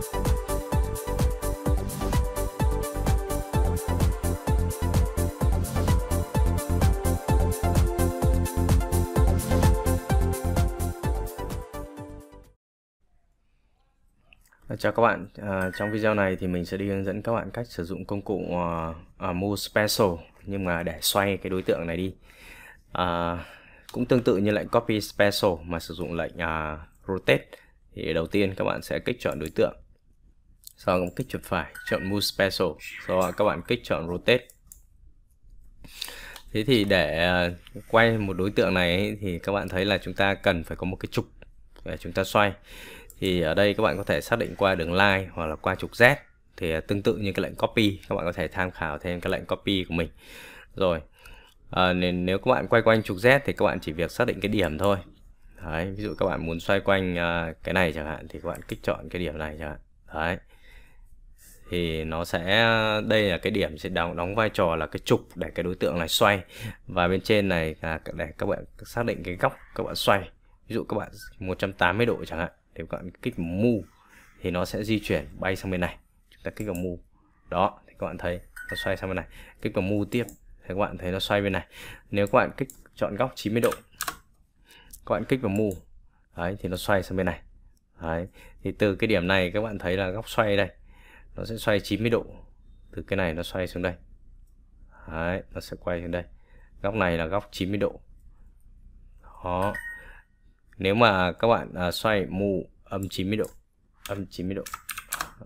Ờ, chào các bạn, à, trong video này thì mình sẽ đi hướng dẫn các bạn cách sử dụng công cụ uh, uh, Move Special nhưng mà để xoay cái đối tượng này đi à, Cũng tương tự như lệnh Copy Special mà sử dụng lệnh uh, Rotate thì đầu tiên các bạn sẽ kích chọn đối tượng sau đó kích chuột phải chọn move special sau đó các bạn kích chọn rotate thế thì để à, quay một đối tượng này thì các bạn thấy là chúng ta cần phải có một cái trục để chúng ta xoay thì ở đây các bạn có thể xác định qua đường line hoặc là qua trục z thì à, tương tự như cái lệnh copy các bạn có thể tham khảo thêm cái lệnh copy của mình rồi à, nên nếu các bạn quay quanh trục z thì các bạn chỉ việc xác định cái điểm thôi Đấy, ví dụ các bạn muốn xoay quanh uh, cái này chẳng hạn thì các bạn kích chọn cái điểm này chẳng hạn. Đấy thì nó sẽ đây là cái điểm sẽ đóng đóng vai trò là cái trục để cái đối tượng này xoay và bên trên này là để các bạn xác định cái góc các bạn xoay ví dụ các bạn 180 độ chẳng hạn thì các bạn kích mu thì nó sẽ di chuyển bay sang bên này chúng ta kích vào mu đó thì các bạn thấy nó xoay sang bên này kích vào mu tiếp thì các bạn thấy nó xoay bên này nếu các bạn kích chọn góc 90 độ các bạn kích vào mu đấy thì nó xoay sang bên này đấy thì từ cái điểm này các bạn thấy là góc xoay đây nó sẽ xoay 90 độ từ cái này nó xoay xuống đây Đấy, nó sẽ quay xuống đây góc này là góc 90 độ đó nếu mà các bạn à, xoay mu âm 90 độ âm 90 độ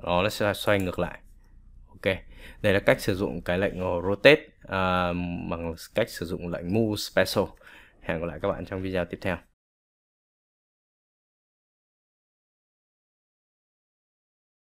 đó nó sẽ xoay ngược lại ok đây là cách sử dụng cái lệnh rotate à, bằng cách sử dụng lệnh mu special hẹn gặp lại các bạn trong video tiếp theo